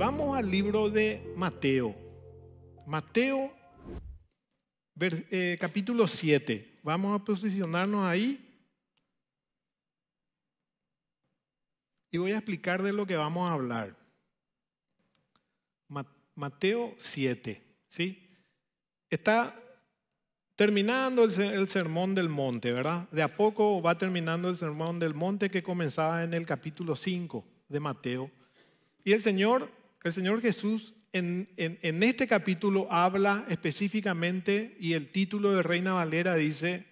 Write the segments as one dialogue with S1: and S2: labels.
S1: Vamos al libro de Mateo. Mateo, eh, capítulo 7. Vamos a posicionarnos ahí. Y voy a explicar de lo que vamos a hablar. Mateo 7, ¿sí? Está terminando el, el, sermón del monte, ¿verdad? De a poco va terminando el sermón del monte que comenzaba en el capítulo 5 de Mateo. Y el Señor el Señor Jesús en, este capítulo habla específicamente y el título de Reina Valera dice,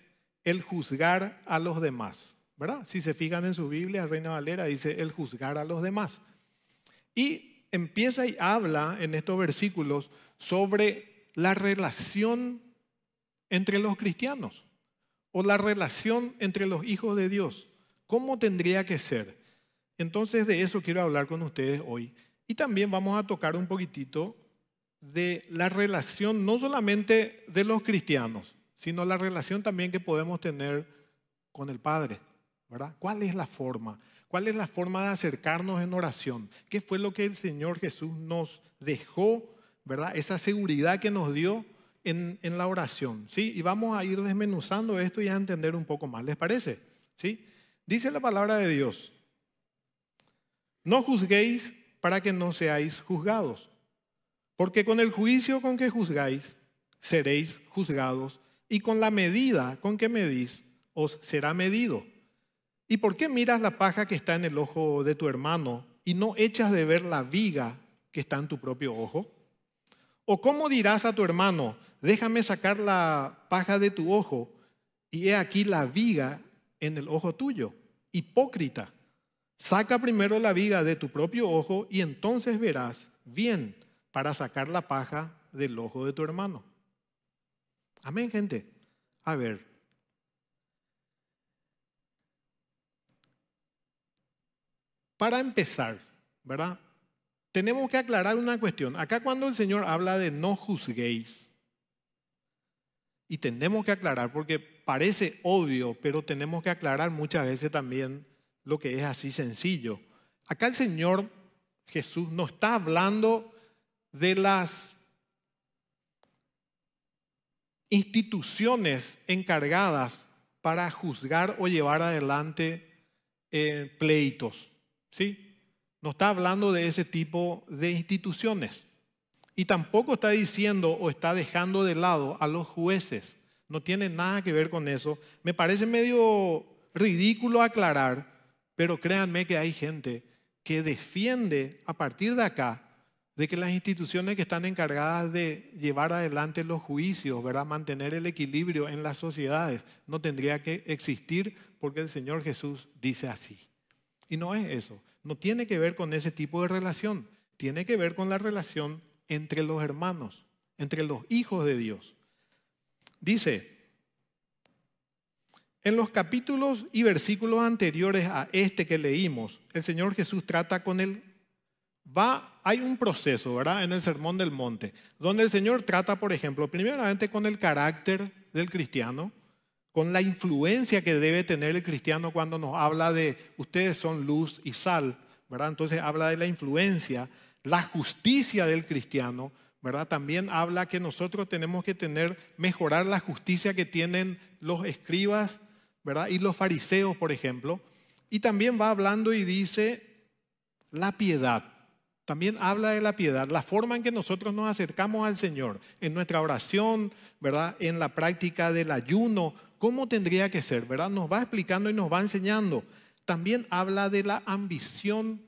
S1: el juzgar a los demás. ¿Verdad? Si se fijan en su Biblia, Reina Valera dice, el juzgar a los demás. Y empieza y habla en estos versículos sobre la relación entre los cristianos o la relación entre los hijos de Dios. ¿Cómo tendría que ser? Entonces de eso quiero hablar con ustedes hoy. Y también vamos a tocar un poquitito de la relación no solamente de los cristianos, sino la relación también que podemos tener con el Padre, ¿verdad? ¿Cuál es la forma? ¿Cuál es la forma de acercarnos en oración? ¿Qué fue lo que el Señor Jesús nos dejó, ¿verdad? Esa seguridad que nos dio en, en la oración, ¿sí? Y vamos a ir desmenuzando esto y a entender un poco más, ¿les parece? ¿Sí? Dice la palabra de Dios, no juzguéis para que no seáis juzgados. Porque con el juicio con que juzgáis, seréis juzgados, y con la medida con que medís, os será medido. ¿Y por qué miras la paja que está en el ojo de tu hermano y no echas de ver la viga que está en tu propio ojo? ¿O cómo dirás a tu hermano, déjame sacar la paja de tu ojo y he aquí la viga en el ojo tuyo? Hipócrita Saca primero la viga de tu propio ojo y entonces verás bien para sacar la paja del ojo de tu hermano. Amén, gente. A ver. Para empezar, ¿verdad? Tenemos que aclarar una cuestión. Acá cuando el Señor habla de no juzguéis, y tenemos que aclarar porque parece obvio, pero tenemos que aclarar muchas veces también lo que es así sencillo. Acá el Señor Jesús no está hablando de las instituciones encargadas para juzgar o llevar adelante eh, pleitos. ¿sí? No está hablando de ese tipo de instituciones. Y tampoco está diciendo o está dejando de lado a los jueces. No tiene nada que ver con eso. Me parece medio ridículo aclarar pero créanme que hay gente que defiende a partir de acá de que las instituciones que están encargadas de llevar adelante los juicios, ¿verdad? mantener el equilibrio en las sociedades, no tendría que existir porque el Señor Jesús dice así. Y no es eso, no tiene que ver con ese tipo de relación, tiene que ver con la relación entre los hermanos, entre los hijos de Dios. Dice, en los capítulos y versículos anteriores a este que leímos, el Señor Jesús trata con el va hay un proceso, ¿verdad? En el Sermón del Monte, donde el Señor trata, por ejemplo, primeramente con el carácter del cristiano, con la influencia que debe tener el cristiano cuando nos habla de ustedes son luz y sal, ¿verdad? Entonces habla de la influencia, la justicia del cristiano, ¿verdad? También habla que nosotros tenemos que tener, mejorar la justicia que tienen los escribas ¿verdad? Y los fariseos, por ejemplo. Y también va hablando y dice la piedad. También habla de la piedad, la forma en que nosotros nos acercamos al Señor, en nuestra oración, ¿verdad? En la práctica del ayuno, cómo tendría que ser, ¿verdad? Nos va explicando y nos va enseñando. También habla de la ambición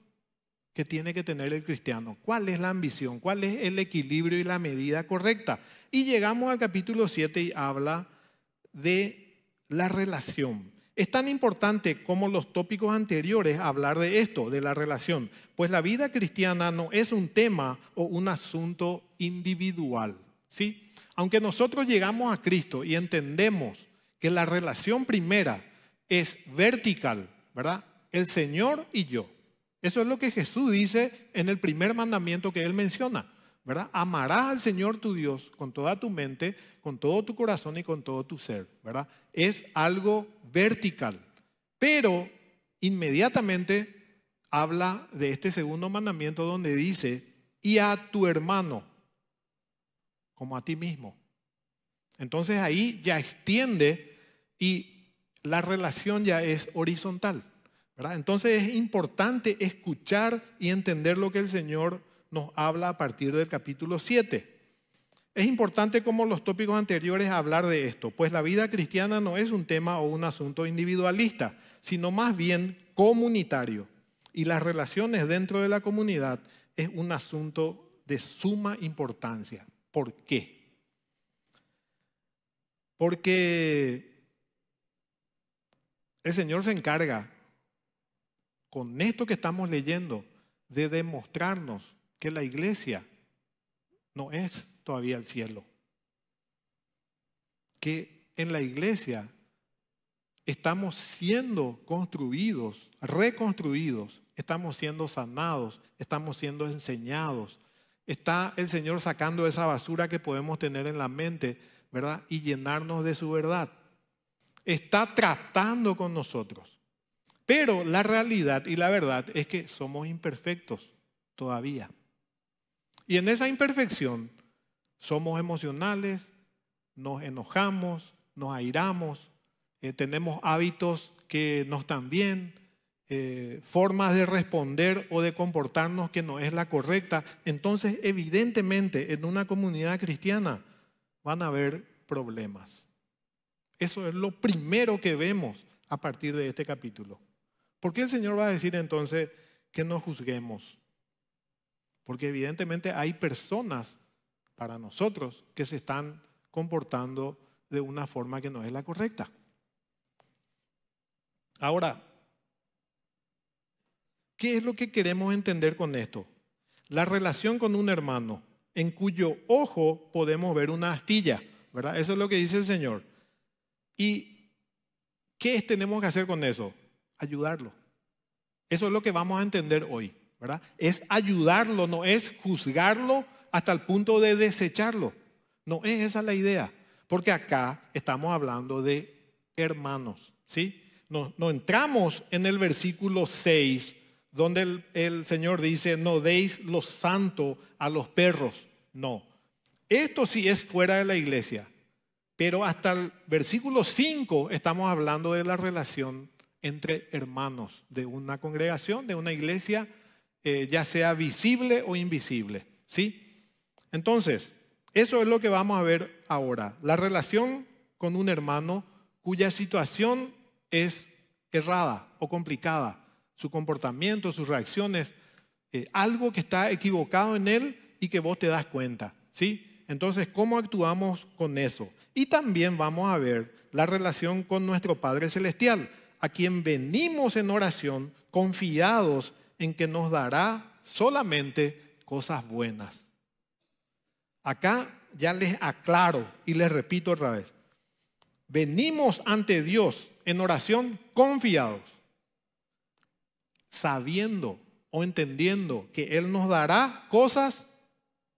S1: que tiene que tener el cristiano. ¿Cuál es la ambición? ¿Cuál es el equilibrio y la medida correcta? Y llegamos al capítulo 7 y habla de la relación. Es tan importante como los tópicos anteriores hablar de esto, de la relación, pues la vida cristiana no es un tema o un asunto individual. ¿sí? Aunque nosotros llegamos a Cristo y entendemos que la relación primera es vertical, ¿verdad? El Señor y yo. Eso es lo que Jesús dice en el primer mandamiento que él menciona. ¿verdad? Amarás al Señor tu Dios con toda tu mente, con todo tu corazón y con todo tu ser, ¿verdad? Es algo vertical. Pero inmediatamente habla de este segundo mandamiento donde dice, y a tu hermano, como a ti mismo. Entonces ahí ya extiende y la relación ya es horizontal. ¿verdad? Entonces es importante escuchar y entender lo que el Señor nos habla a partir del capítulo 7. Es importante como los tópicos anteriores hablar de esto, pues la vida cristiana no es un tema o un asunto individualista, sino más bien comunitario. Y las relaciones dentro de la comunidad es un asunto de suma importancia. ¿Por qué? Porque el Señor se encarga, con esto que estamos leyendo, de demostrarnos que la iglesia no es todavía el cielo. Que en la iglesia estamos siendo construidos, reconstruidos, estamos siendo sanados, estamos siendo enseñados. Está el Señor sacando esa basura que podemos tener en la mente, ¿verdad? Y llenarnos de su verdad. Está tratando con nosotros. Pero la realidad y la verdad es que somos imperfectos todavía. Y en esa imperfección somos emocionales, nos enojamos, nos airamos, eh, tenemos hábitos que no están bien, eh, formas de responder o de comportarnos que no es la correcta. Entonces, evidentemente, en una comunidad cristiana van a haber problemas. Eso es lo primero que vemos a partir de este capítulo. ¿Por qué el Señor va a decir entonces que no juzguemos? Porque evidentemente hay personas para nosotros que se están comportando de una forma que no es la correcta. Ahora, ¿qué es lo que queremos entender con esto? La relación con un hermano en cuyo ojo podemos ver una astilla, ¿verdad? Eso es lo que dice el Señor. ¿Y qué tenemos que hacer con eso? Ayudarlo. Eso es lo que vamos a entender hoy. Es ayudarlo, no es juzgarlo hasta el punto de desecharlo. No es esa la idea, porque acá estamos hablando de hermanos, ¿sí? No, entramos en el versículo 6, donde el, Señor dice, no deis lo santos a los perros. No, esto sí es fuera de la iglesia, pero hasta el versículo 5 estamos hablando de la relación entre hermanos de una congregación, de una iglesia eh, ya sea visible o invisible. ¿sí? Entonces, eso es lo que vamos a ver ahora. La relación con un hermano cuya situación es errada o complicada. Su comportamiento, sus reacciones, eh, algo que está equivocado en él y que vos te das cuenta. ¿sí? Entonces, ¿cómo actuamos con eso? Y también vamos a ver la relación con nuestro Padre Celestial, a quien venimos en oración confiados en que nos dará solamente cosas buenas. Acá ya les aclaro y les repito otra vez. Venimos ante Dios en oración confiados, sabiendo o entendiendo que Él nos dará cosas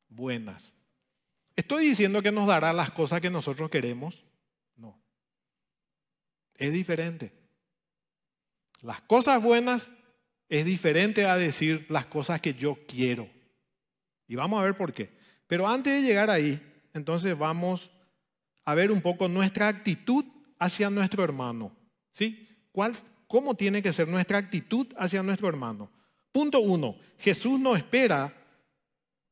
S1: buenas. ¿Estoy diciendo que nos dará las cosas que nosotros queremos? No. Es diferente. Las cosas buenas es diferente a decir las cosas que yo quiero. Y vamos a ver por qué. Pero antes de llegar ahí, entonces vamos a ver un poco nuestra actitud hacia nuestro hermano. ¿Sí? ¿Cómo tiene que ser nuestra actitud hacia nuestro hermano? Punto uno, Jesús no espera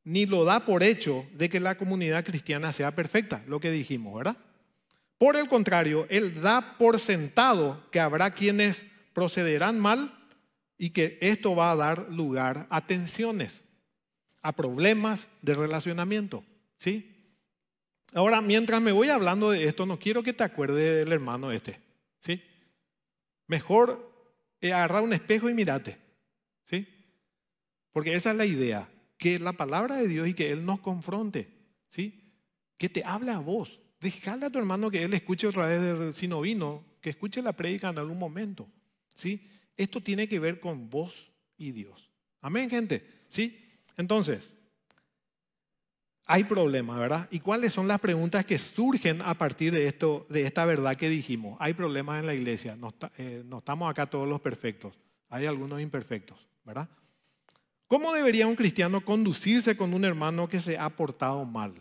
S1: ni lo da por hecho de que la comunidad cristiana sea perfecta, lo que dijimos, ¿verdad? Por el contrario, Él da por sentado que habrá quienes procederán mal y que esto va a dar lugar a tensiones, a problemas de relacionamiento, ¿sí? Ahora, mientras me voy hablando de esto, no quiero que te acuerdes del hermano este, ¿sí? Mejor eh, agarrar un espejo y mírate, ¿sí? Porque esa es la idea, que la palabra de Dios y que Él nos confronte, ¿sí? Que te hable a vos. Dejale a tu hermano que él escuche otra vez, de, sinovino, vino, que escuche la predica en algún momento, ¿sí? Esto tiene que ver con vos y Dios. Amén, gente. ¿Sí? Entonces, hay problemas, ¿verdad? ¿Y cuáles son las preguntas que surgen a partir de, esto, de esta verdad que dijimos? Hay problemas en la iglesia. No, eh, no estamos acá todos los perfectos. Hay algunos imperfectos, ¿verdad? ¿Cómo debería un cristiano conducirse con un hermano que se ha portado mal?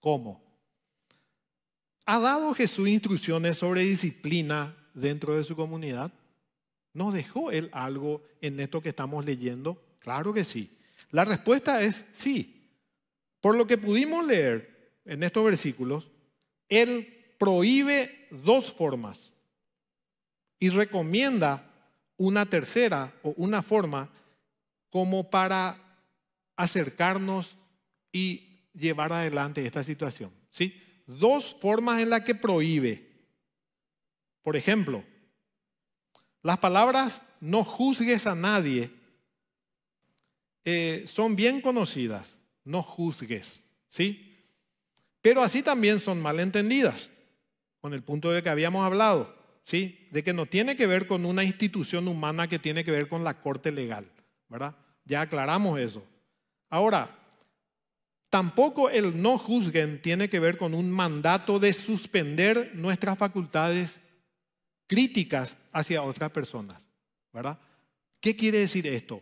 S1: ¿Cómo? ¿Ha dado Jesús instrucciones sobre disciplina dentro de su comunidad? ¿No dejó Él algo en esto que estamos leyendo? Claro que sí. La respuesta es sí. Por lo que pudimos leer en estos versículos, Él prohíbe dos formas y recomienda una tercera o una forma como para acercarnos y llevar adelante esta situación. ¿sí? Dos formas en las que prohíbe. Por ejemplo, las palabras no juzgues a nadie eh, son bien conocidas, no juzgues, ¿sí? Pero así también son malentendidas, con el punto de que habíamos hablado, ¿sí? De que no tiene que ver con una institución humana que tiene que ver con la corte legal, ¿verdad? Ya aclaramos eso. Ahora, Tampoco el no juzguen tiene que ver con un mandato de suspender nuestras facultades críticas hacia otras personas, ¿verdad? ¿Qué quiere decir esto?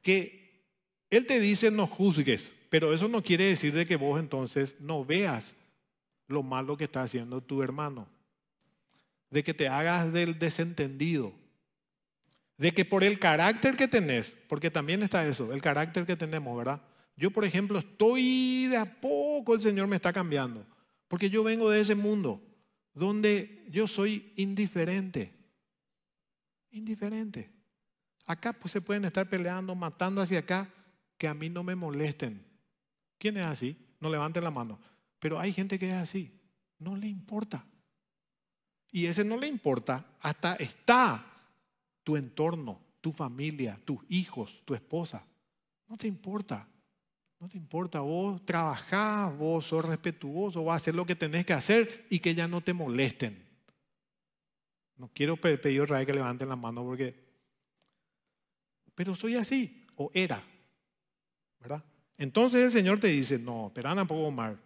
S1: Que Él te dice no juzgues, pero eso no quiere decir de que vos entonces no veas lo malo que está haciendo tu hermano, de que te hagas del desentendido, de que por el carácter que tenés, porque también está eso, el carácter que tenemos, ¿verdad? Yo, por ejemplo, estoy de a poco el Señor me está cambiando, porque yo vengo de ese mundo donde yo soy indiferente. Indiferente. Acá pues se pueden estar peleando, matando hacia acá, que a mí no me molesten. ¿Quién es así? No levanten la mano. Pero hay gente que es así. No le importa. Y ese no le importa hasta está tu entorno, tu familia, tus hijos, tu esposa. No te importa. No te importa, vos trabajás, vos sos respetuoso, vas a hacer lo que tenés que hacer y que ya no te molesten. No quiero pedir otra vez que levanten la mano porque... Pero soy así, o era, ¿verdad? Entonces el Señor te dice, no, espera un poco, Omar,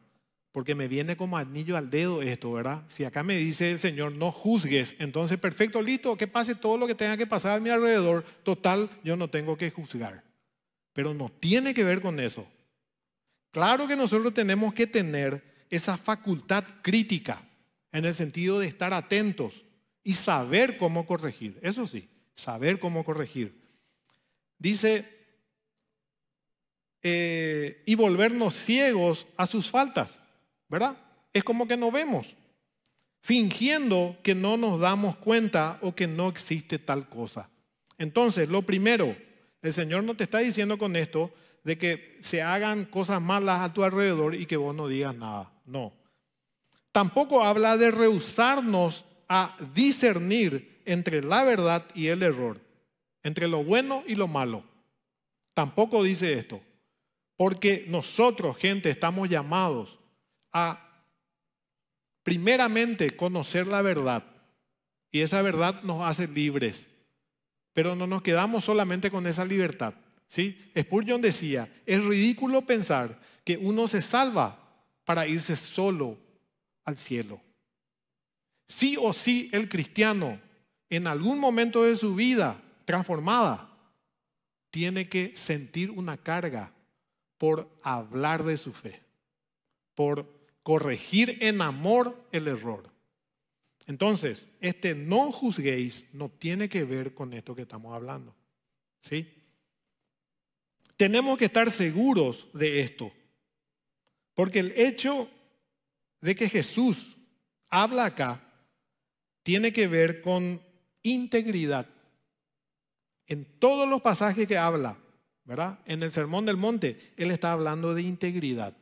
S1: porque me viene como anillo al dedo esto, ¿verdad? Si acá me dice el Señor, no juzgues, entonces perfecto, listo, que pase todo lo que tenga que pasar a mi alrededor, total, yo no tengo que juzgar. Pero no tiene que ver con eso. Claro que nosotros tenemos que tener esa facultad crítica en el sentido de estar atentos y saber cómo corregir. Eso sí, saber cómo corregir. Dice, eh, y volvernos ciegos a sus faltas, ¿verdad? Es como que no vemos, fingiendo que no nos damos cuenta o que no existe tal cosa. Entonces, lo primero, el Señor no te está diciendo con esto, de que se hagan cosas malas a tu alrededor y que vos no digas nada. No. Tampoco habla de rehusarnos a discernir entre la verdad y el error, entre lo bueno y lo malo. Tampoco dice esto, porque nosotros, gente, estamos llamados a primeramente conocer la verdad y esa verdad nos hace libres, pero no nos quedamos solamente con esa libertad. ¿Sí? Spurgeon decía, es ridículo pensar que uno se salva para irse solo al cielo. Sí o sí el cristiano en algún momento de su vida transformada tiene que sentir una carga por hablar de su fe, por corregir en amor el error. Entonces, este no juzguéis no tiene que ver con esto que estamos hablando. ¿Sí? Tenemos que estar seguros de esto, porque el hecho de que Jesús habla acá tiene que ver con integridad. En todos los pasajes que habla, ¿verdad? En el Sermón del Monte, él está hablando de integridad.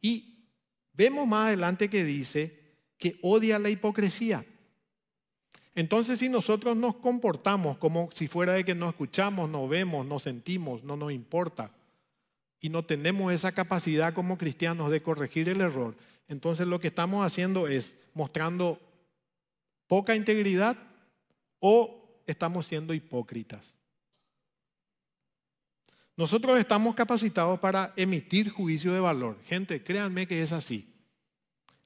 S1: Y vemos más adelante que dice que odia la hipocresía. Entonces si nosotros nos comportamos como si fuera de que no escuchamos, no vemos, no sentimos, no nos importa, y no tenemos esa capacidad como cristianos de corregir el error, entonces lo que estamos haciendo es mostrando poca integridad o estamos siendo hipócritas. Nosotros estamos capacitados para emitir juicio de valor. Gente, créanme que es así.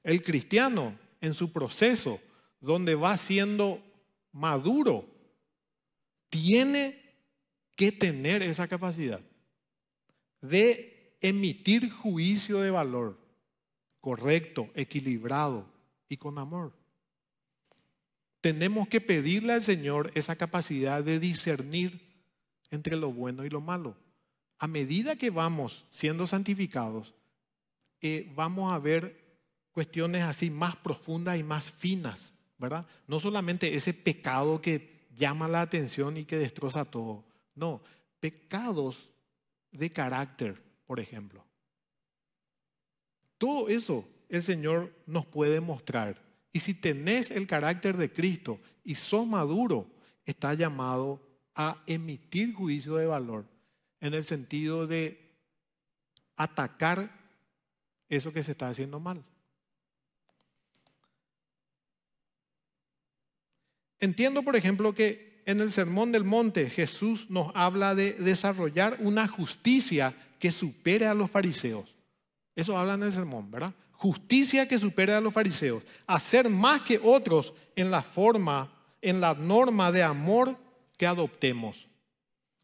S1: El cristiano en su proceso donde va siendo maduro, tiene que tener esa capacidad de emitir juicio de valor correcto, equilibrado y con amor. Tenemos que pedirle al Señor esa capacidad de discernir entre lo bueno y lo malo. A medida que vamos siendo santificados, eh, vamos a ver cuestiones así más profundas y más finas no solamente ese pecado que llama la atención y que destroza todo. No, pecados de carácter, por ejemplo. Todo eso el Señor nos puede mostrar. Y si tenés el carácter de Cristo y sos maduro, estás llamado a emitir juicio de valor en el sentido de atacar eso que se está haciendo mal. Entiendo, por ejemplo, que en el Sermón del Monte Jesús nos habla de desarrollar una justicia que supere a los fariseos. Eso habla en el sermón, ¿verdad? Justicia que supere a los fariseos. Hacer más que otros en la forma, en la norma de amor que adoptemos.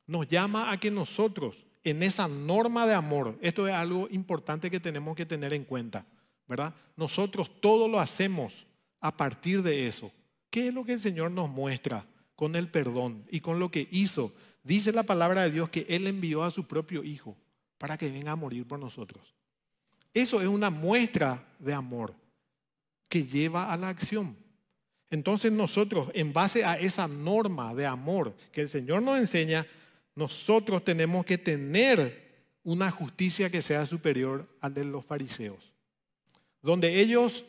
S1: Nos llama a que nosotros, en esa norma de amor, esto es algo importante que tenemos que tener en cuenta, ¿verdad? Nosotros todo lo hacemos a partir de eso. ¿Qué es lo que el Señor nos muestra con el perdón y con lo que hizo? Dice la palabra de Dios que Él envió a su propio Hijo para que venga a morir por nosotros. Eso es una muestra de amor que lleva a la acción. Entonces nosotros, en base a esa norma de amor que el Señor nos enseña, nosotros tenemos que tener una justicia que sea superior al de los fariseos, donde ellos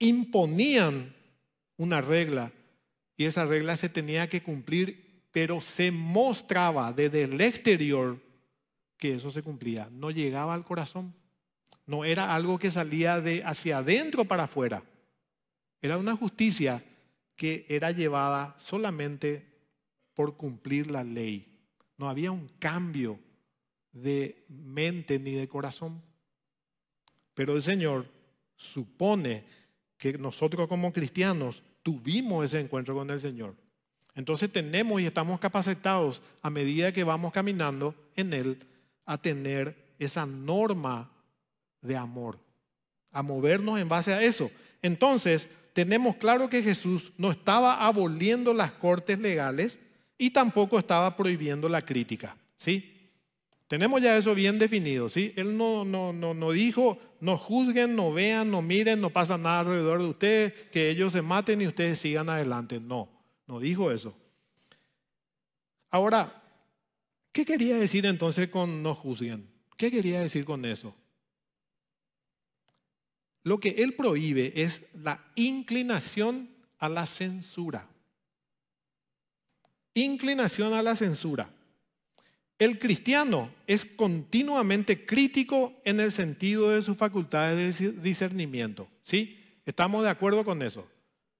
S1: imponían una regla y esa regla se tenía que cumplir, pero se mostraba desde el exterior que eso se cumplía, no llegaba al corazón, no era algo que salía de hacia adentro para afuera, era una justicia que era llevada solamente por cumplir la ley, no había un cambio de mente ni de corazón, pero el Señor supone que nosotros como cristianos tuvimos ese encuentro con el Señor. Entonces tenemos y estamos capacitados a medida que vamos caminando en Él a tener esa norma de amor, a movernos en base a eso. Entonces tenemos claro que Jesús no estaba aboliendo las cortes legales y tampoco estaba prohibiendo la crítica, ¿sí? Tenemos ya eso bien definido, ¿sí? Él no, no, no, no dijo, no juzguen, no vean, no miren, no pasa nada alrededor de ustedes, que ellos se maten y ustedes sigan adelante. No, no dijo eso. Ahora, ¿qué quería decir entonces con no juzguen? ¿Qué quería decir con eso? Lo que él prohíbe es la inclinación a la censura. Inclinación a la censura. El cristiano es continuamente crítico en el sentido de sus facultades de discernimiento. ¿Sí? Estamos de acuerdo con eso.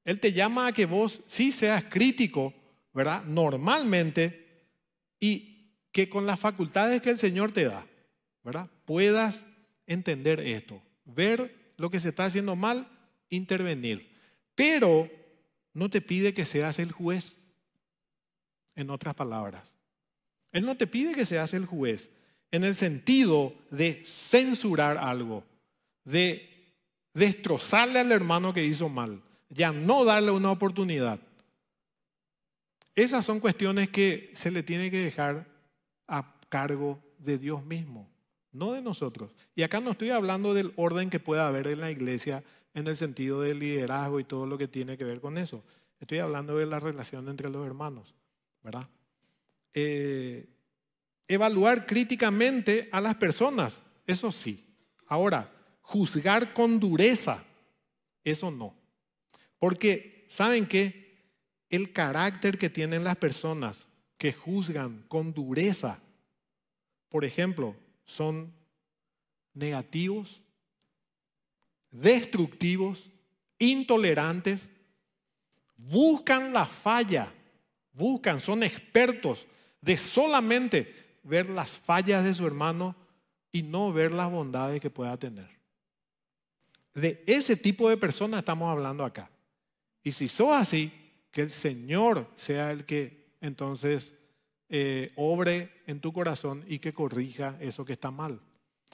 S1: Él te llama a que vos sí seas crítico, ¿verdad? Normalmente y que con las facultades que el Señor te da, ¿verdad? Puedas entender esto, ver lo que se está haciendo mal, intervenir. Pero no te pide que seas el juez, en otras palabras. Él no te pide que seas el juez en el sentido de censurar algo, de destrozarle al hermano que hizo mal, ya no darle una oportunidad. Esas son cuestiones que se le tiene que dejar a cargo de Dios mismo, no de nosotros. Y acá no estoy hablando del orden que pueda haber en la iglesia en el sentido del liderazgo y todo lo que tiene que ver con eso. Estoy hablando de la relación entre los hermanos, ¿verdad? Eh, evaluar críticamente a las personas, eso sí. Ahora, juzgar con dureza, eso no. Porque, ¿saben qué? El carácter que tienen las personas que juzgan con dureza, por ejemplo, son negativos, destructivos, intolerantes, buscan la falla, buscan, son expertos de solamente ver las fallas de su hermano y no ver las bondades que pueda tener. De ese tipo de personas estamos hablando acá. Y si sos así, que el Señor sea el que entonces eh, obre en tu corazón y que corrija eso que está mal.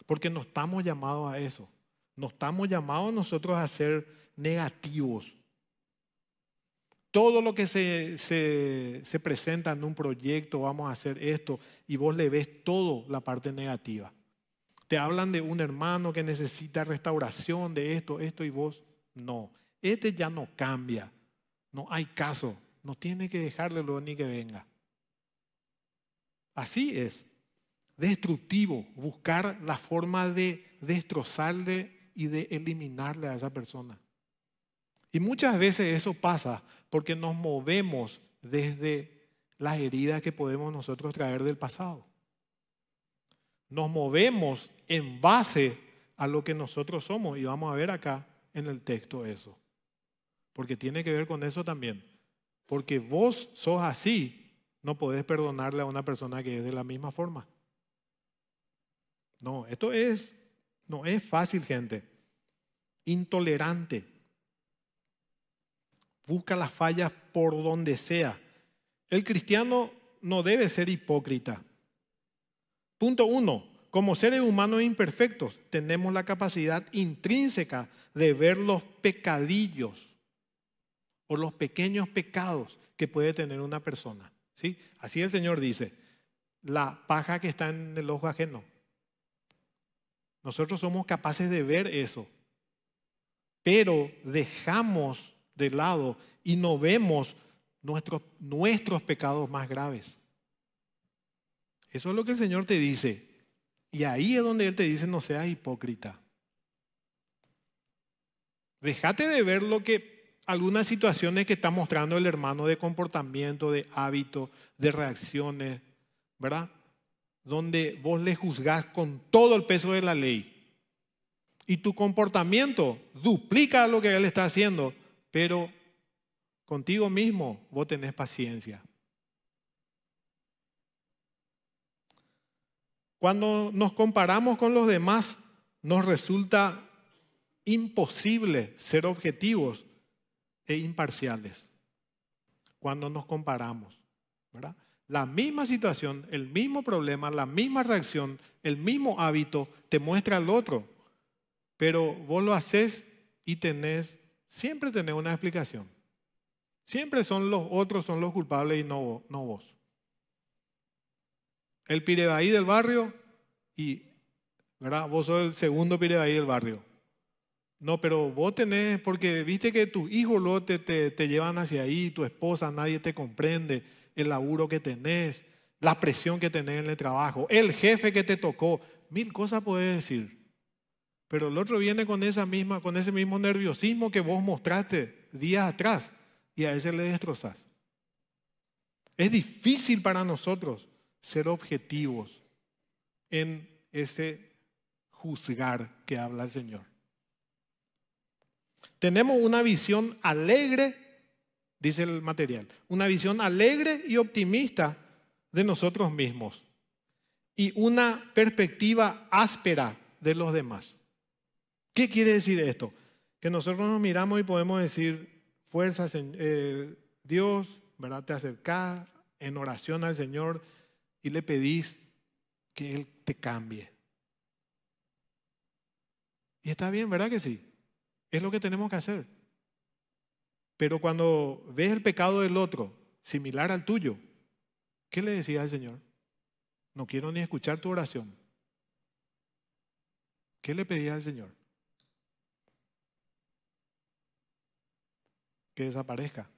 S1: Porque no estamos llamados a eso. No estamos llamados nosotros a ser negativos, todo lo que se, presenta en un proyecto, vamos a hacer esto, y vos le ves toda la parte negativa. Te hablan de un hermano que necesita restauración, de esto, esto, y vos no. Este ya no cambia, no hay caso, no tiene que dejarle lo ni que venga. Así es, destructivo, buscar la forma de destrozarle y de eliminarle a esa persona. Y muchas veces eso pasa porque nos movemos desde las heridas que podemos nosotros traer del pasado. Nos movemos en base a lo que nosotros somos y vamos a ver acá en el texto eso. Porque tiene que ver con eso también. Porque vos sos así, no podés perdonarle a una persona que es de la misma forma. No, esto es, no es fácil, gente. Intolerante busca las fallas por donde sea. El cristiano no debe ser hipócrita. Punto uno, como seres humanos imperfectos tenemos la capacidad intrínseca de ver los pecadillos o los pequeños pecados que puede tener una persona. ¿sí? Así el Señor dice, la paja que está en el ojo ajeno. Nosotros somos capaces de ver eso, pero dejamos de lado y no vemos nuestros, nuestros pecados más graves. Eso es lo que el Señor te dice. Y ahí es donde Él te dice, no seas hipócrita. Déjate de ver lo que algunas situaciones que está mostrando el hermano de comportamiento, de hábito, de reacciones, ¿verdad? Donde vos le juzgás con todo el peso de la ley. Y tu comportamiento duplica lo que él está haciendo pero contigo mismo vos tenés paciencia. Cuando nos comparamos con los demás, nos resulta imposible ser objetivos e imparciales. Cuando nos comparamos, La misma situación, el mismo problema, la misma reacción, el mismo hábito te muestra al otro, pero vos lo haces y tenés Siempre tenés una explicación. Siempre son los otros, son los culpables y no, no vos. El pirebaí del barrio y, ¿verdad? Vos sos el segundo pirebaí del barrio. No, pero vos tenés, porque viste que tus hijos te, llevan hacia ahí, tu esposa, nadie te comprende, el laburo que tenés, la presión que tenés en el trabajo, el jefe que te tocó, mil cosas puedes decir. Pero el otro viene con, esa misma, con ese mismo nerviosismo que vos mostraste días atrás y a ese le destrozás. Es difícil para nosotros ser objetivos en ese juzgar que habla el Señor. Tenemos una visión alegre, dice el material, una visión alegre y optimista de nosotros mismos y una perspectiva áspera de los demás. ¿Qué quiere decir esto? Que nosotros nos miramos y podemos decir, fuerza eh, Dios, ¿verdad? Te acercás en oración al Señor y le pedís que Él te cambie. Y está bien, ¿verdad que sí? Es lo que tenemos que hacer. Pero cuando ves el pecado del otro, similar al tuyo, ¿qué le decías al Señor? No quiero ni escuchar tu oración. ¿Qué le pedías al Señor? que desaparezca.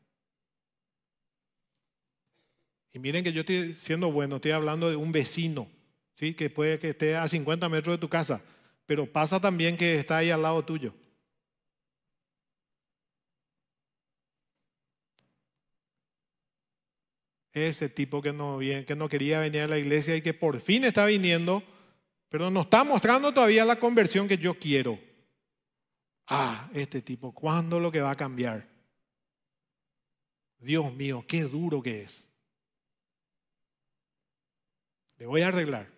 S1: Y miren que yo estoy siendo bueno, estoy hablando de un vecino, ¿sí? que puede que esté a 50 metros de tu casa, pero pasa también que está ahí al lado tuyo. Ese tipo que no, que no quería venir a la iglesia y que por fin está viniendo, pero no está mostrando todavía la conversión que yo quiero. Ah, este tipo, ¿cuándo lo que va a cambiar? Dios mío, qué duro que es. Le voy a arreglar.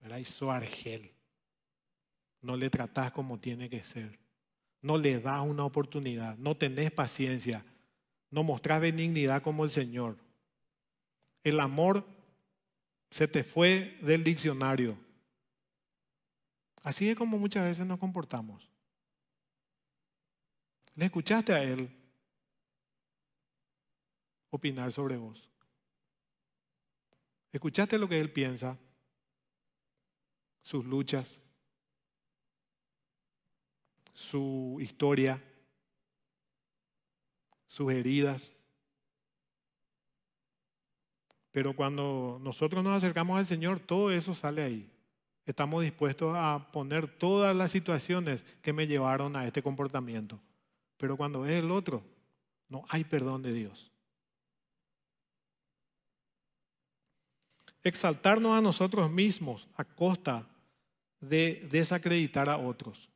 S1: Pero ahí su argel. No le tratás como tiene que ser. No le das una oportunidad. No tenés paciencia. No mostrás benignidad como el Señor. El amor se te fue del diccionario. Así es como muchas veces nos comportamos. Le escuchaste a él, opinar sobre vos. ¿Escuchaste lo que él piensa? Sus luchas, su historia, sus heridas. Pero cuando nosotros nos acercamos al Señor, todo eso sale ahí. Estamos dispuestos a poner todas las situaciones que me llevaron a este comportamiento. Pero cuando es el otro, no hay perdón de Dios. exaltarnos a nosotros mismos a costa de desacreditar a otros.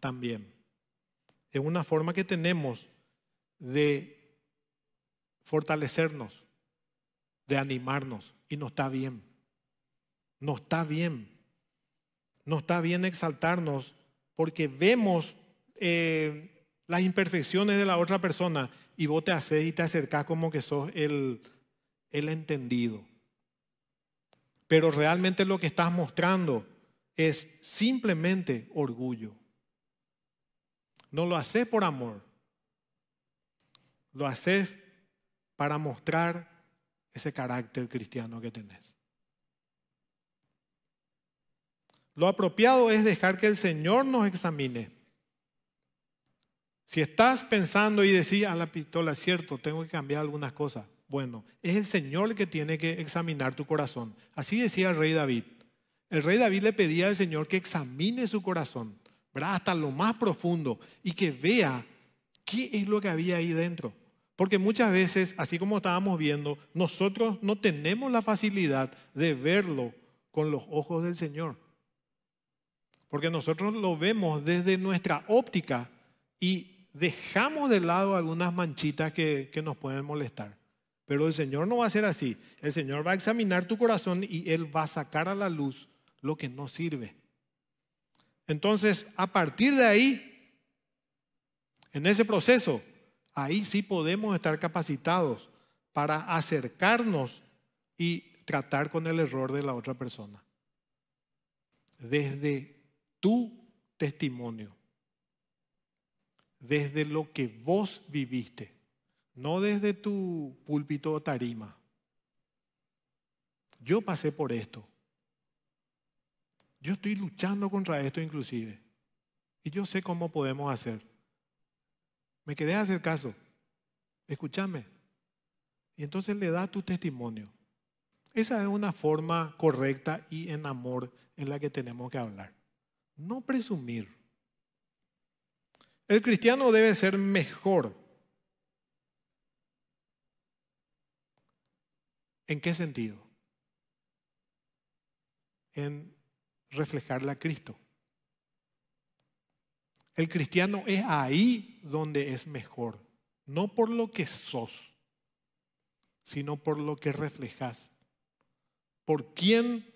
S1: También. Es una forma que tenemos de fortalecernos, de animarnos. Y no está bien. No está bien. No está bien exaltarnos porque vemos eh, las imperfecciones de la otra persona y vos te haces y te acercás como que sos el entendido pero realmente lo que estás mostrando es simplemente orgullo. No lo haces por amor, lo haces para mostrar ese carácter cristiano que tenés. Lo apropiado es dejar que el Señor nos examine. Si estás pensando y decís a la pistola, cierto, tengo que cambiar algunas cosas. Bueno, es el Señor el que tiene que examinar tu corazón. Así decía el rey David. El rey David le pedía al Señor que examine su corazón, hasta lo más profundo, y que vea qué es lo que había ahí dentro. Porque muchas veces, así como estábamos viendo, nosotros no tenemos la facilidad de verlo con los ojos del Señor. Porque nosotros lo vemos desde nuestra óptica y dejamos de lado algunas manchitas que nos pueden molestar. Pero el Señor no va a ser así. El Señor va a examinar tu corazón y Él va a sacar a la luz lo que no sirve. Entonces, a partir de ahí, en ese proceso, ahí sí podemos estar capacitados para acercarnos y tratar con el error de la otra persona. Desde tu testimonio, desde lo que vos viviste no desde tu púlpito o tarima. Yo pasé por esto. Yo estoy luchando contra esto inclusive. Y yo sé cómo podemos hacer. Me querés hacer caso. Escúchame. Y entonces le da tu testimonio. Esa es una forma correcta y en amor en la que tenemos que hablar. No presumir. El cristiano debe ser mejor ¿En qué sentido? En reflejarle a Cristo. El cristiano es ahí donde es mejor, no por lo que sos, sino por lo que reflejas. ¿Por quién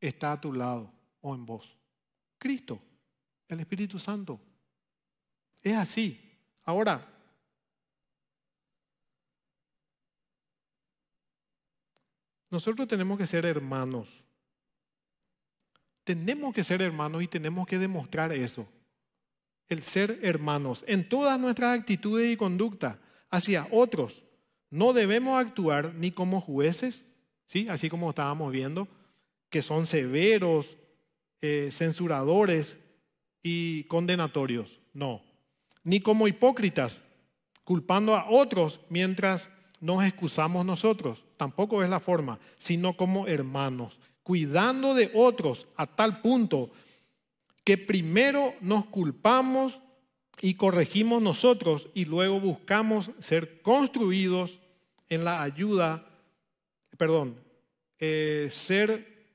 S1: está a tu lado o en vos? Cristo, el Espíritu Santo. Es así. Ahora, Nosotros tenemos que ser hermanos. Tenemos que ser hermanos y tenemos que demostrar eso. El ser hermanos en todas nuestras actitudes y conducta hacia otros. No debemos actuar ni como jueces, ¿sí? así como estábamos viendo, que son severos, eh, censuradores y condenatorios. No. Ni como hipócritas, culpando a otros mientras nos excusamos nosotros tampoco es la forma, sino como hermanos, cuidando de otros a tal punto que primero nos culpamos y corregimos nosotros y luego buscamos ser construidos en la ayuda, perdón, eh, ser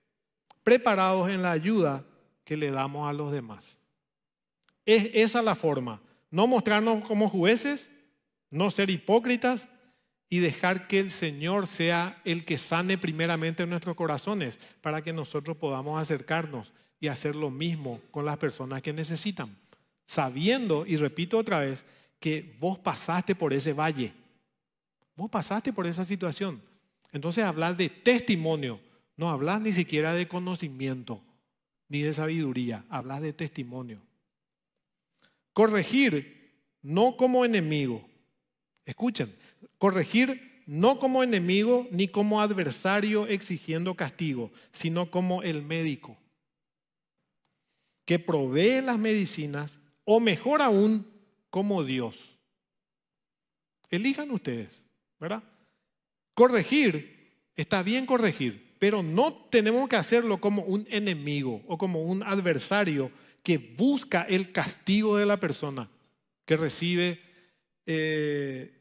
S1: preparados en la ayuda que le damos a los demás. Es esa la forma, no mostrarnos como jueces, no ser hipócritas, y dejar que el Señor sea el que sane primeramente nuestros corazones para que nosotros podamos acercarnos y hacer lo mismo con las personas que necesitan. Sabiendo, y repito otra vez, que vos pasaste por ese valle, vos pasaste por esa situación. Entonces hablar de testimonio, no hablas ni siquiera de conocimiento ni de sabiduría, hablas de testimonio. Corregir, no como enemigo. Escuchen, Corregir no como enemigo ni como adversario exigiendo castigo, sino como el médico que provee las medicinas o mejor aún como Dios. Elijan ustedes, ¿verdad? Corregir, está bien corregir, pero no tenemos que hacerlo como un enemigo o como un adversario que busca el castigo de la persona que recibe eh,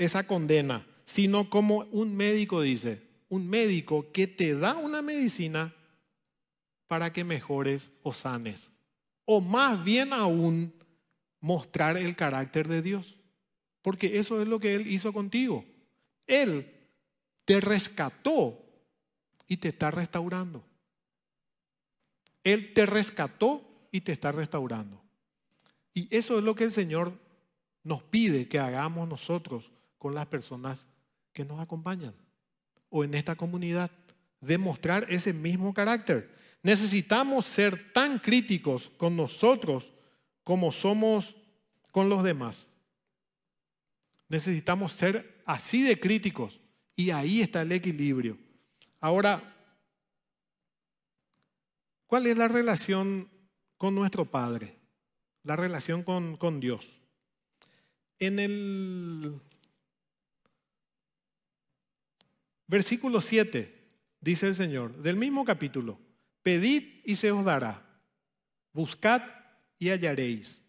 S1: esa condena, sino como un médico dice, un médico que te da una medicina para que mejores o sanes. O más bien aún, mostrar el carácter de Dios. Porque eso es lo que Él hizo contigo. Él te rescató y te está restaurando. Él te rescató y te está restaurando. Y eso es lo que el Señor nos pide que hagamos nosotros con las personas que nos acompañan o en esta comunidad. Demostrar ese mismo carácter. Necesitamos ser tan críticos con nosotros como somos con los demás. Necesitamos ser así de críticos y ahí está el equilibrio. Ahora, ¿cuál es la relación con nuestro Padre? La relación con, con Dios. En el Versículo 7, dice el Señor, del mismo capítulo, pedid y se os dará, buscad y hallaréis,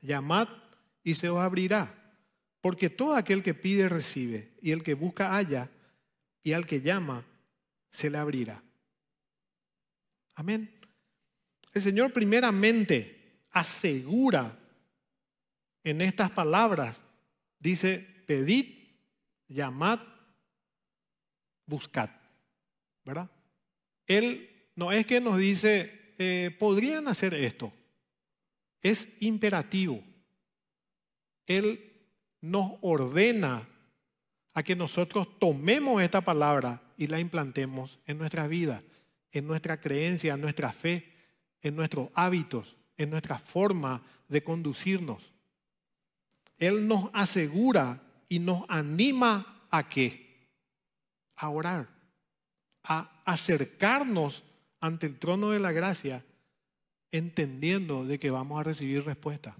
S1: llamad y se os abrirá, porque todo aquel que pide recibe, y el que busca halla, y al que llama se le abrirá. Amén. El Señor primeramente asegura en estas palabras, dice, pedid, llamad buscad. ¿Verdad? Él no es que nos dice, eh, podrían hacer esto. Es imperativo. Él nos ordena a que nosotros tomemos esta palabra y la implantemos en nuestra vida, en nuestra creencia, en nuestra fe, en nuestros hábitos, en nuestra forma de conducirnos. Él nos asegura y nos anima a que a orar, a acercarnos ante el trono de la gracia, entendiendo de que vamos a recibir respuesta,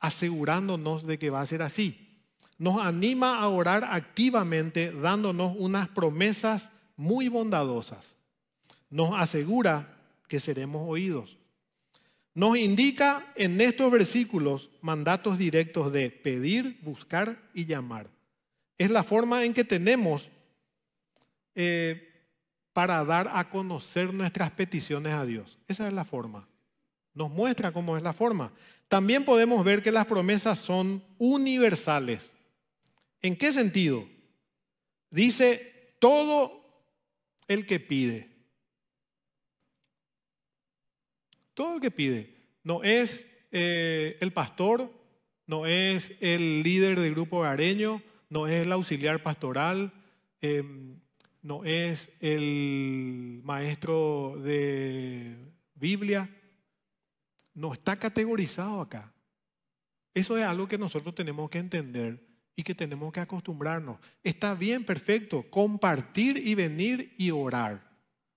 S1: asegurándonos de que va a ser así. Nos anima a orar activamente dándonos unas promesas muy bondadosas. Nos asegura que seremos oídos. Nos indica en estos versículos mandatos directos de pedir, buscar y llamar. Es la forma en que tenemos eh, para dar a conocer nuestras peticiones a Dios. Esa es la forma. Nos muestra cómo es la forma. También podemos ver que las promesas son universales. ¿En qué sentido? Dice todo el que pide. Todo el que pide. No es eh, el pastor, no es el líder del grupo areño no es el auxiliar pastoral, em, no es el maestro de Biblia. No está categorizado acá. Eso es algo que nosotros tenemos que entender y que tenemos que acostumbrarnos. Está bien, perfecto, compartir y venir y orar,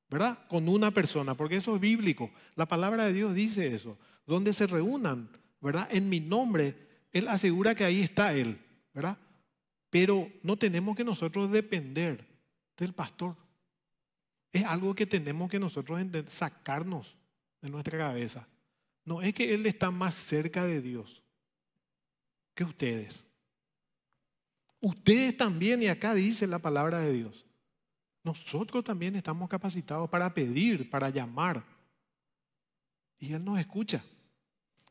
S1: ¿verdad? Con una persona, porque eso es bíblico. La palabra de Dios dice eso. Donde se reúnan, ¿verdad? En mi nombre, Él asegura que ahí está Él, ¿verdad? Pero no tenemos que nosotros depender del pastor. Es algo que tenemos que nosotros sacarnos de nuestra cabeza. No es que Él está más cerca de Dios que ustedes. Ustedes también, y acá dice la palabra de Dios, nosotros también estamos capacitados para pedir, para llamar. Y Él nos escucha.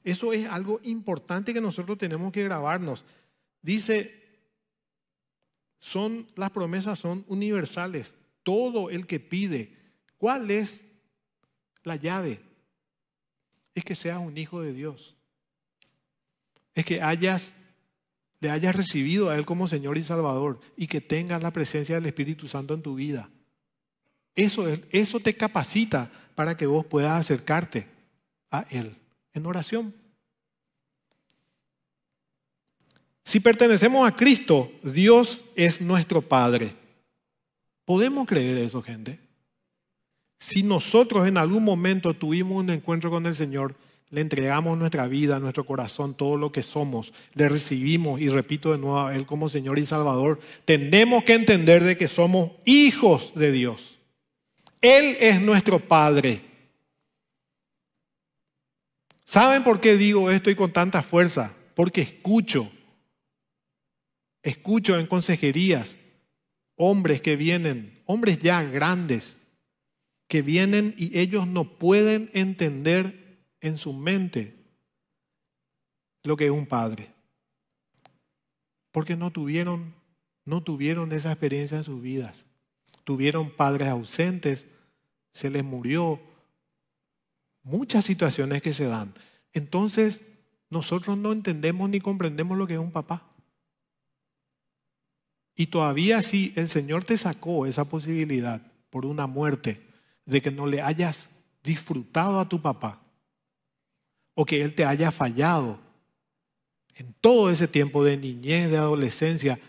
S1: Eso es algo importante que nosotros tenemos que grabarnos. Dice son, las promesas son universales. Todo el que pide. ¿Cuál es la llave? Es que seas un hijo de Dios. Es que hayas, le hayas recibido a Él como Señor y Salvador y que tengas la presencia del Espíritu Santo en tu vida. Eso, eso te capacita para que vos puedas acercarte a Él en oración. Si pertenecemos a Cristo, Dios es nuestro Padre. ¿Podemos creer eso, gente? Si nosotros en algún momento tuvimos un encuentro con el Señor, le entregamos nuestra vida, nuestro corazón, todo lo que somos, le recibimos y repito de nuevo Él como Señor y Salvador, tenemos que entender de que somos hijos de Dios. Él es nuestro Padre. ¿Saben por qué digo esto y con tanta fuerza? Porque escucho Escucho en consejerías hombres que vienen, hombres ya grandes, que vienen y ellos no pueden entender en su mente lo que es un padre. Porque no tuvieron, no tuvieron esa experiencia en sus vidas. Tuvieron padres ausentes, se les murió, muchas situaciones que se dan. Entonces, nosotros no entendemos ni comprendemos lo que es un papá. Y todavía si el Señor te sacó esa posibilidad por una muerte, de que no le hayas disfrutado a tu papá, o que él te haya fallado, en todo ese tiempo de niñez, de adolescencia,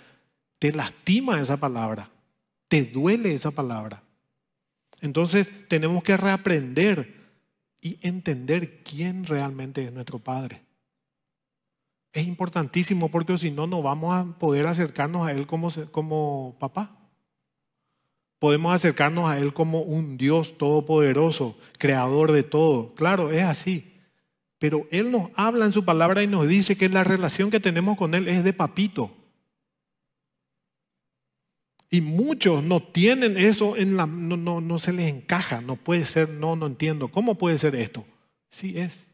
S1: te lastima esa palabra, te duele esa palabra. Entonces tenemos que reaprender y entender quién realmente es nuestro Padre es importantísimo porque si no, no vamos a poder acercarnos a Él como, como papá. Podemos acercarnos a Él como un Dios todopoderoso, creador de todo. Claro, es así. Pero Él nos habla en su palabra y nos dice que la relación que tenemos con Él es de papito. Y muchos no tienen eso, en la, no, no, no se les encaja, no puede ser, no, no entiendo. ¿Cómo puede ser esto? Sí es.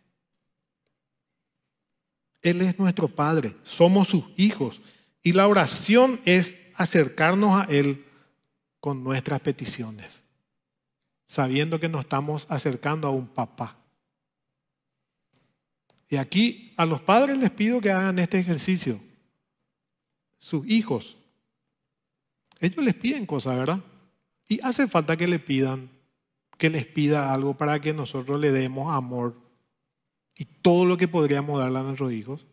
S1: Él es nuestro Padre, somos sus hijos. Y la oración es acercarnos a Él con nuestras peticiones, sabiendo que nos estamos acercando a un papá. Y aquí a los padres les pido que hagan este ejercicio. Sus hijos, ellos les piden cosas, ¿verdad? Y hace falta que le pidan, que les pida algo para que nosotros le demos amor y todo lo que podríamos darle a nuestros hijos?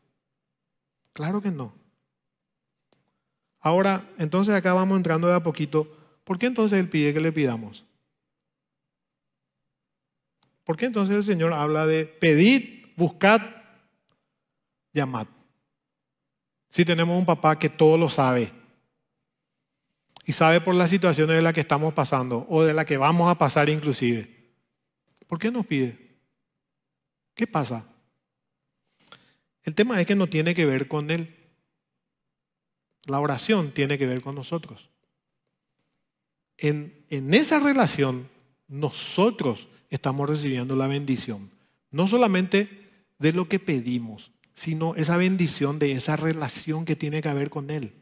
S1: Claro que no. Ahora, entonces acá vamos entrando de a poquito. ¿Por qué entonces Él pide que le pidamos? ¿Por qué entonces el Señor habla de pedid, buscad, llamad? Si tenemos un papá que todo lo sabe y sabe por las situaciones de las que estamos pasando o de las que vamos a pasar inclusive, ¿por qué nos pide? ¿Qué pasa? El tema es que no tiene que ver con Él. La oración tiene que ver con nosotros. En, esa relación nosotros estamos recibiendo la bendición, no solamente de lo que pedimos, sino esa bendición de esa relación que tiene que ver con Él.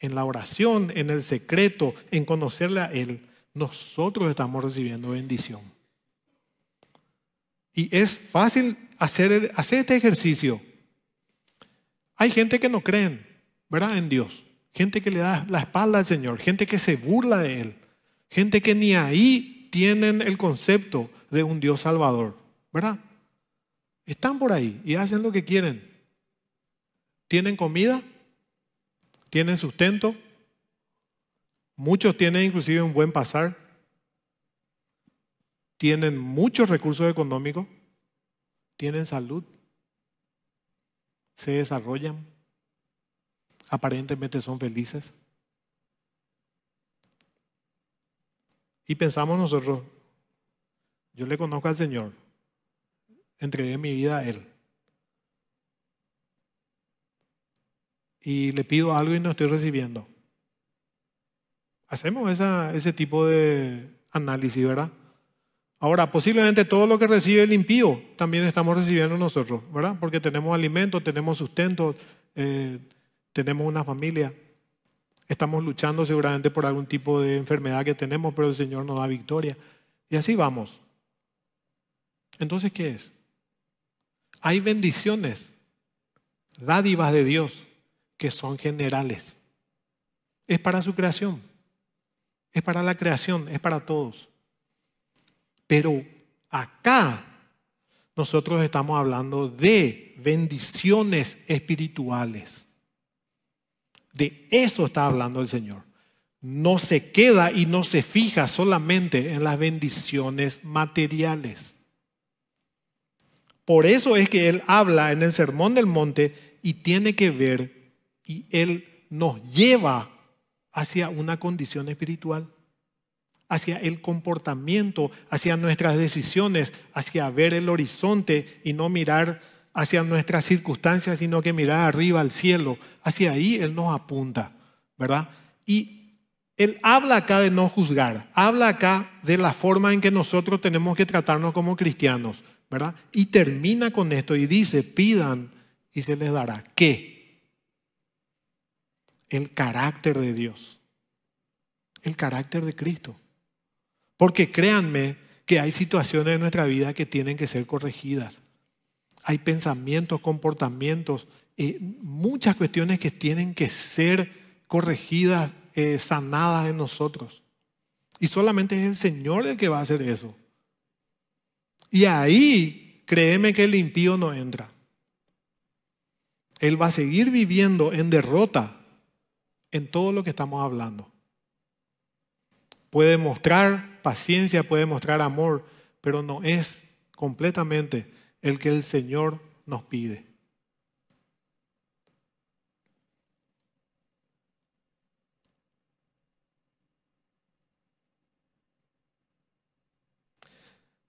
S1: En la oración, en el secreto, en conocerle a Él, nosotros estamos recibiendo bendición. Y es fácil hacer, este ejercicio. Hay gente que no creen, ¿verdad? En Dios. Gente que le da la espalda al Señor, gente que se burla de Él, gente que ni ahí tienen el concepto de un Dios salvador, ¿verdad? Están por ahí y hacen lo que quieren. ¿Tienen comida? ¿Tienen sustento? Muchos tienen inclusive un buen pasar tienen muchos recursos económicos, tienen salud, se desarrollan, aparentemente son felices. Y pensamos nosotros, yo le conozco al Señor, entregué mi vida a Él. Y le pido algo y no estoy recibiendo. Hacemos ese tipo de análisis, ¿verdad? Ahora, posiblemente todo lo que recibe el impío también estamos recibiendo nosotros, ¿verdad? Porque tenemos alimento, tenemos sustento, eh, tenemos una familia. Estamos luchando seguramente por algún tipo de enfermedad que tenemos, pero el Señor nos da victoria. Y así vamos. Entonces, ¿qué es? Hay bendiciones, dádivas de Dios, que son generales. Es para su creación. Es para la creación, es para todos. Pero acá nosotros estamos hablando de bendiciones espirituales. De eso está hablando el Señor. No se queda y no se fija solamente en las bendiciones materiales. Por eso es que Él habla en el Sermón del Monte y tiene que ver y Él nos lleva hacia una condición espiritual hacia el comportamiento, hacia nuestras decisiones, hacia ver el horizonte y no mirar hacia nuestras circunstancias, sino que mirar arriba al cielo. Hacia ahí Él nos apunta, ¿verdad? Y Él habla acá de no juzgar, habla acá de la forma en que nosotros tenemos que tratarnos como cristianos, ¿verdad? Y termina con esto y dice, pidan y se les dará. ¿Qué? El carácter de Dios, el carácter de Cristo. Porque créanme que hay situaciones en nuestra vida que tienen que ser corregidas. Hay pensamientos, comportamientos, y eh, muchas cuestiones que tienen que ser corregidas, eh, sanadas en nosotros. Y solamente es el Señor el que va a hacer eso. Y ahí, créeme que el impío no entra. Él va a seguir viviendo en derrota en todo lo que estamos hablando. Puede mostrar paciencia, puede mostrar amor, pero no es completamente el que el Señor nos pide.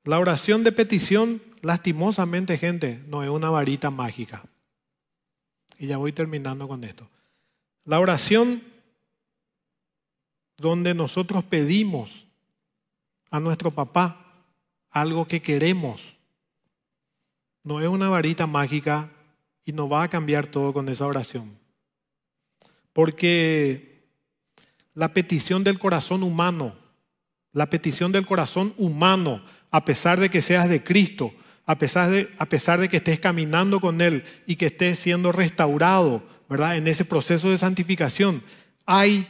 S1: La oración de petición, lastimosamente gente, no es una varita mágica. Y ya voy terminando con esto. La oración donde nosotros pedimos a nuestro papá algo que queremos. No es una varita mágica y no va a cambiar todo con esa oración. Porque la petición del corazón humano, la petición del corazón humano, a pesar de que seas de Cristo, a pesar de, a pesar de que estés caminando con Él y que estés siendo restaurado, ¿verdad? En ese proceso de santificación, hay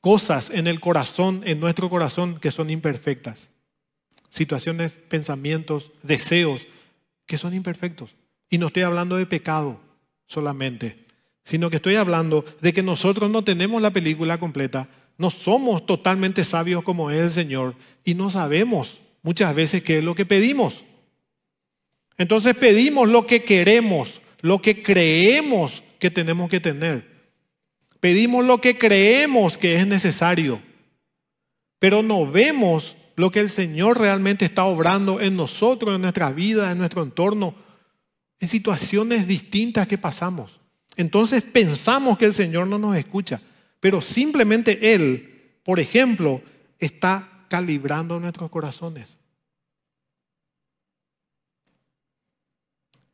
S1: cosas en el corazón, en nuestro corazón, que son imperfectas. Situaciones, pensamientos, deseos, que son imperfectos. Y no estoy hablando de pecado solamente, sino que estoy hablando de que nosotros no tenemos la película completa, no somos totalmente sabios como es el Señor y no sabemos muchas veces qué es lo que pedimos. Entonces pedimos lo que queremos, lo que creemos que tenemos que tener. Pedimos lo que creemos que es necesario, pero no vemos lo que el Señor realmente está obrando en nosotros, en nuestra vida, en nuestro entorno, en situaciones distintas que pasamos. Entonces pensamos que el Señor no nos escucha, pero simplemente Él, por ejemplo, está calibrando nuestros corazones.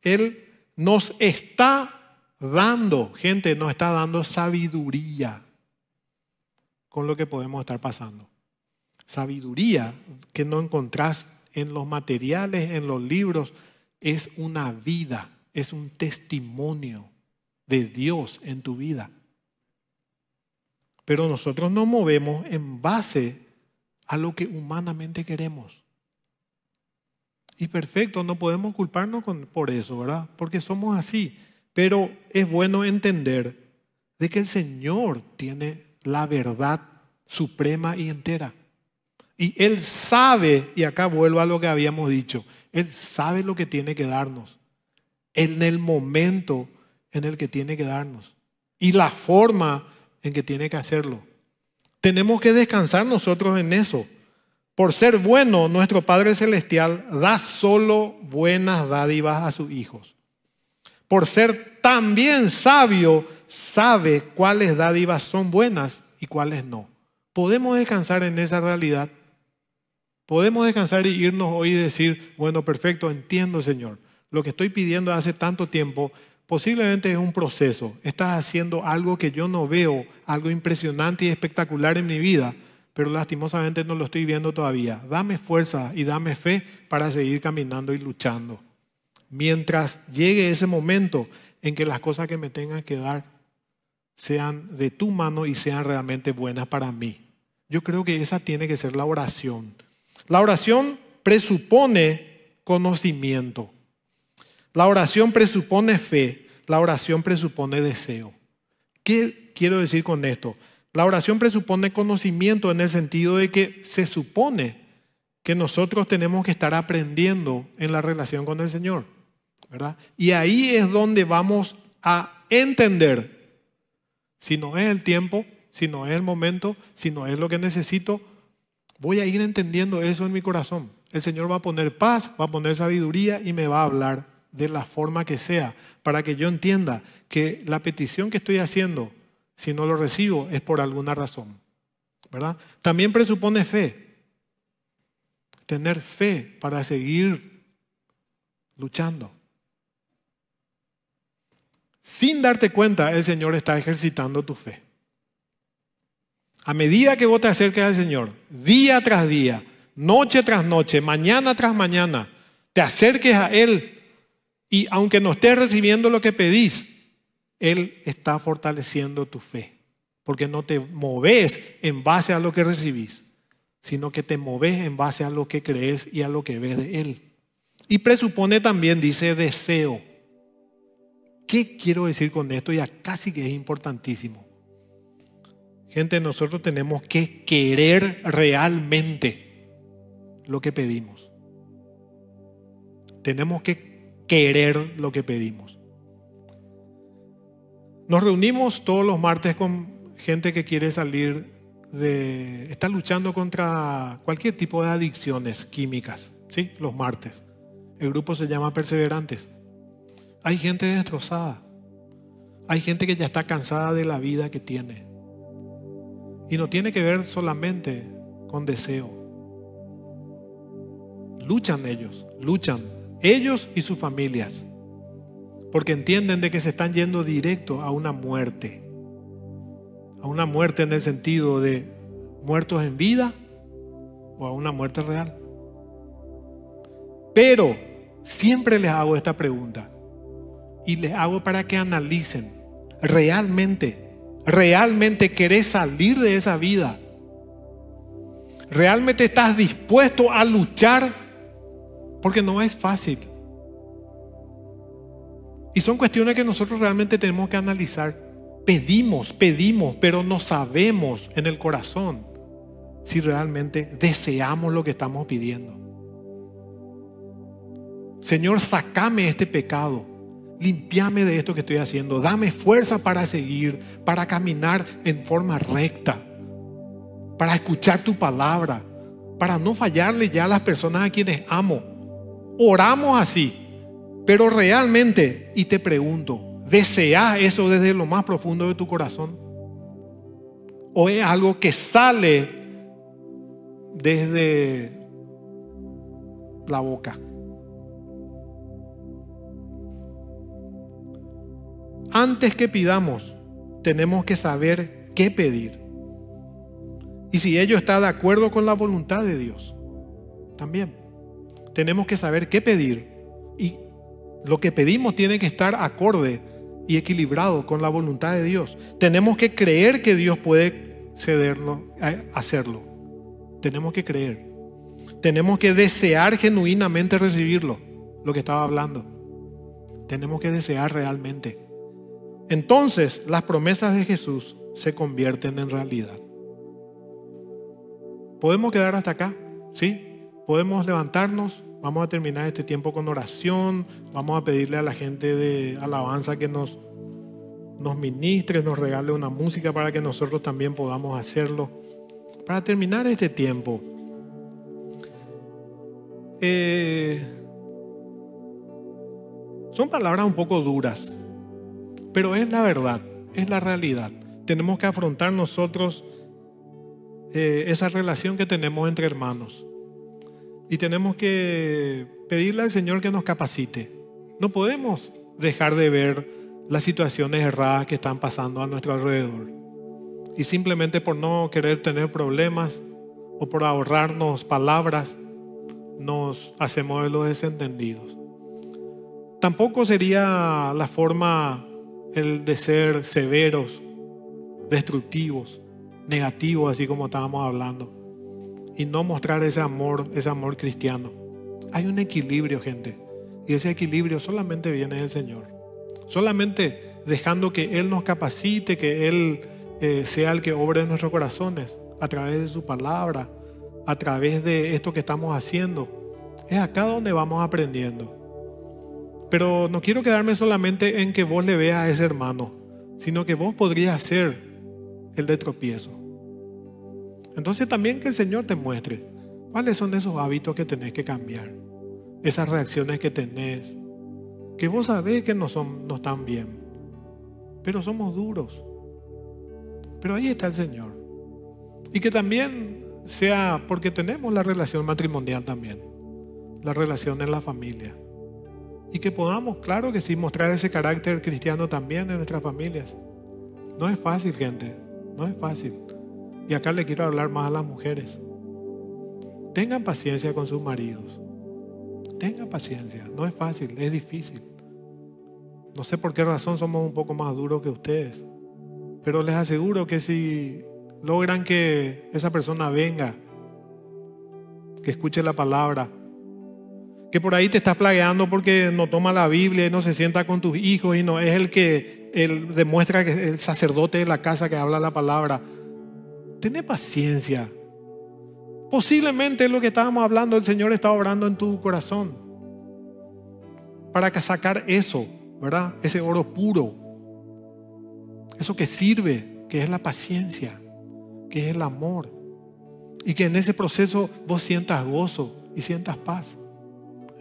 S1: Él nos está dando, gente, nos está dando sabiduría con lo que podemos estar pasando. Sabiduría que no encontrás en los materiales, en los libros, es una vida, es un testimonio de Dios en tu vida. Pero nosotros nos movemos en base a lo que humanamente queremos. Y perfecto, no podemos culparnos por eso, ¿verdad? Porque somos así. Pero es bueno entender de que el Señor tiene la verdad suprema y entera. Y Él sabe, y acá vuelvo a lo que habíamos dicho, Él sabe lo que tiene que darnos, en el momento en el que tiene que darnos y la forma en que tiene que hacerlo. Tenemos que descansar nosotros en eso. Por ser bueno, nuestro Padre Celestial da solo buenas dádivas a sus hijos por ser también sabio, sabe cuáles dádivas son buenas y cuáles no. ¿Podemos descansar en esa realidad? ¿Podemos descansar y irnos hoy y decir, bueno, perfecto, entiendo Señor, lo que estoy pidiendo hace tanto tiempo, posiblemente es un proceso, estás haciendo algo que yo no veo, algo impresionante y espectacular en mi vida, pero lastimosamente no lo estoy viendo todavía. Dame fuerza y dame fe para seguir caminando y luchando mientras llegue ese momento en que las cosas que me tengan que dar sean de tu mano y sean realmente buenas para mí. Yo creo que esa tiene que ser la oración. La oración presupone conocimiento. La oración presupone fe. La oración presupone deseo. ¿Qué quiero decir con esto? La oración presupone conocimiento en el sentido de que se supone que nosotros tenemos que estar aprendiendo en la relación con el Señor. Y ahí es donde vamos a entender si no es el tiempo, si no es el momento, si no es lo que necesito, voy a ir entendiendo eso en mi corazón. El Señor va a poner paz, va a poner sabiduría y me va a hablar de la forma que sea, para que yo entienda que la petición que estoy haciendo, si no lo recibo, es por alguna razón. También presupone fe. Tener fe para seguir luchando. Sin darte cuenta, el Señor está ejercitando tu fe. A medida que vos te acerques al Señor, día tras día, noche tras noche, mañana tras mañana, te acerques a Él y aunque no estés recibiendo lo que pedís, Él está fortaleciendo tu fe. Porque no te moves en base a lo que recibís, sino que te moves en base a lo que crees y a lo que ves de Él. Y presupone también, dice, deseo. ¿Qué quiero decir con esto? Ya casi que es importantísimo. Gente, nosotros tenemos que querer realmente lo que pedimos. Tenemos que querer lo que pedimos. Nos reunimos todos los martes con gente que quiere salir de... Está luchando contra cualquier tipo de adicciones químicas, ¿sí? Los martes. El grupo se llama Perseverantes. Hay gente destrozada. Hay gente que ya está cansada de la vida que tiene. Y no tiene que ver solamente con deseo. Luchan ellos, luchan. Ellos y sus familias. Porque entienden de que se están yendo directo a una muerte. A una muerte en el sentido de muertos en vida o a una muerte real. Pero siempre les hago esta pregunta y les hago para que analicen. Realmente, realmente querés salir de esa vida. Realmente estás dispuesto a luchar porque no es fácil. Y son cuestiones que nosotros realmente tenemos que analizar. Pedimos, pedimos, pero no sabemos en el corazón si realmente deseamos lo que estamos pidiendo. Señor, sacame este pecado limpiame de esto que estoy haciendo, dame fuerza para seguir, para caminar en forma recta, para escuchar tu palabra, para no fallarle ya a las personas a quienes amo. Oramos así, pero realmente, y te pregunto, ¿deseas eso desde lo más profundo de tu corazón? ¿O es algo que sale desde la boca? antes que pidamos, tenemos que saber qué pedir. Y si ello está de acuerdo con la voluntad de Dios, también tenemos que saber qué pedir. Y lo que pedimos tiene que estar acorde y equilibrado con la voluntad de Dios. Tenemos que creer que Dios puede cederlo, eh, hacerlo. Tenemos que creer. Tenemos que desear genuinamente recibirlo, lo que estaba hablando. Tenemos que desear realmente entonces las promesas de Jesús se convierten en realidad. ¿Podemos quedar hasta acá? ¿Sí? ¿Podemos levantarnos? Vamos a terminar este tiempo con oración. Vamos a pedirle a la gente de alabanza que nos, nos ministre, nos regale una música para que nosotros también podamos hacerlo. Para terminar este tiempo, eh, son palabras un poco duras pero es la verdad, es la realidad. Tenemos que afrontar nosotros eh, esa relación que tenemos entre hermanos. Y tenemos que pedirle al Señor que nos capacite. No podemos dejar de ver las situaciones erradas que están pasando a nuestro alrededor. Y simplemente por no querer tener problemas o por ahorrarnos palabras, nos hacemos de los desentendidos. Tampoco sería la forma el de ser severos, destructivos, negativos, así como estábamos hablando. Y no mostrar ese amor, ese amor cristiano. Hay un equilibrio, gente. Y ese equilibrio solamente viene del Señor. Solamente dejando que Él nos capacite, que Él eh, sea el que obre en nuestros corazones a través de su palabra, a través de esto que estamos haciendo. Es acá donde vamos aprendiendo. Pero no quiero quedarme solamente en que vos le veas a ese hermano, sino que vos podrías ser el de tropiezo. Entonces también que el Señor te muestre cuáles son esos hábitos que tenés que cambiar, esas reacciones que tenés, que vos sabés que no, son, no están bien, pero somos duros. Pero ahí está el Señor. Y que también sea porque tenemos la relación matrimonial también, la relación en la familia. Y que podamos, claro que sí, mostrar ese carácter cristiano también en nuestras familias. No es fácil, gente, no es fácil. Y acá le quiero hablar más a las mujeres. Tengan paciencia con sus maridos. Tengan paciencia, no es fácil, es difícil. No sé por qué razón somos un poco más duros que ustedes. Pero les aseguro que si logran que esa persona venga, que escuche la palabra, que por ahí te estás plagueando porque no toma la Biblia y no se sienta con tus hijos y no es el que demuestra que es el sacerdote de la casa que habla la palabra. Tené paciencia. Posiblemente es lo que estábamos hablando, el Señor está obrando en tu corazón para sacar eso, ¿verdad? Ese oro puro. Eso que sirve, que es la paciencia, que es el amor. Y que en ese proceso vos sientas gozo y sientas paz.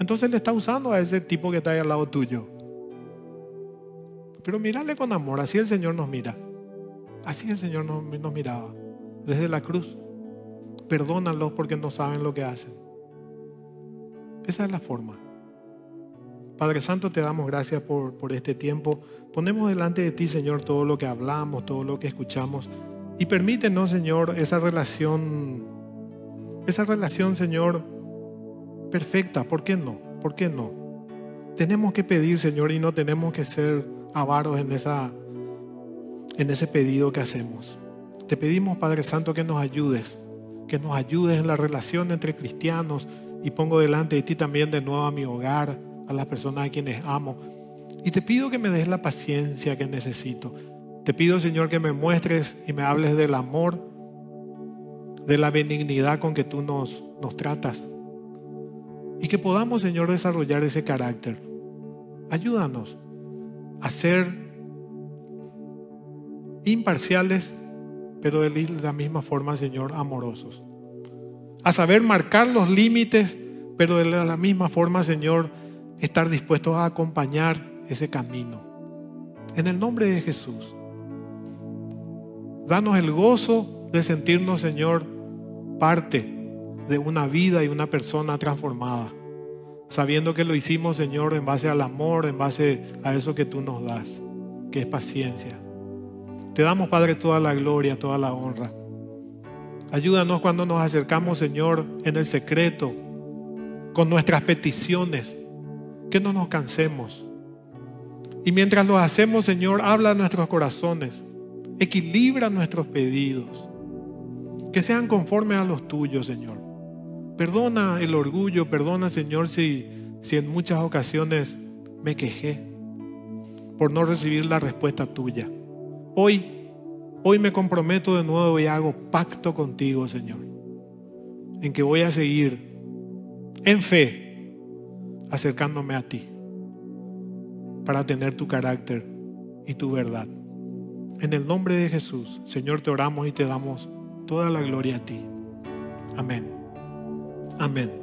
S1: Entonces le está usando a ese tipo que está ahí al lado tuyo. Pero mírale con amor, así el Señor nos mira. Así el Señor nos, miraba desde la cruz. Perdónalos porque no saben lo que hacen. Esa es la forma. Padre Santo, te damos gracias por, por, este tiempo. Ponemos delante de ti, Señor, todo lo que hablamos, todo lo que escuchamos. Y permítenos, Señor, esa relación, esa relación, Señor, perfecta. ¿Por qué no? ¿Por qué no? Tenemos que pedir, Señor, y no tenemos que ser avaros en, esa, en ese pedido que hacemos. Te pedimos, Padre Santo, que nos ayudes, que nos ayudes en la relación entre cristianos y pongo delante de ti también de nuevo a mi hogar, a las personas a quienes amo. Y te pido que me des la paciencia que necesito. Te pido, Señor, que me muestres y me hables del amor, de la benignidad con que tú nos, nos tratas. Y que podamos, Señor, desarrollar ese carácter. Ayúdanos a ser imparciales, pero de la misma forma, Señor, amorosos. A saber marcar los límites, pero de la misma forma, Señor, estar dispuestos a acompañar ese camino. En el nombre de Jesús. Danos el gozo de sentirnos, Señor, parte de una vida y una persona transformada. Sabiendo que lo hicimos, Señor, en base al amor, en base a eso que tú nos das, que es paciencia. Te damos, Padre, toda la gloria, toda la honra. Ayúdanos cuando nos acercamos, Señor, en el secreto, con nuestras peticiones, que no nos cansemos. Y mientras lo hacemos, Señor, habla a nuestros corazones, equilibra nuestros pedidos, que sean conformes a los tuyos, Señor. Perdona el orgullo, perdona Señor si, si en muchas ocasiones me quejé por no recibir la respuesta tuya. Hoy, hoy me comprometo de nuevo y hago pacto contigo, Señor, en que voy a seguir en fe acercándome a ti para tener tu carácter y tu verdad. En el nombre de Jesús, Señor, te oramos y te damos toda la gloria a ti. Amén. Amém.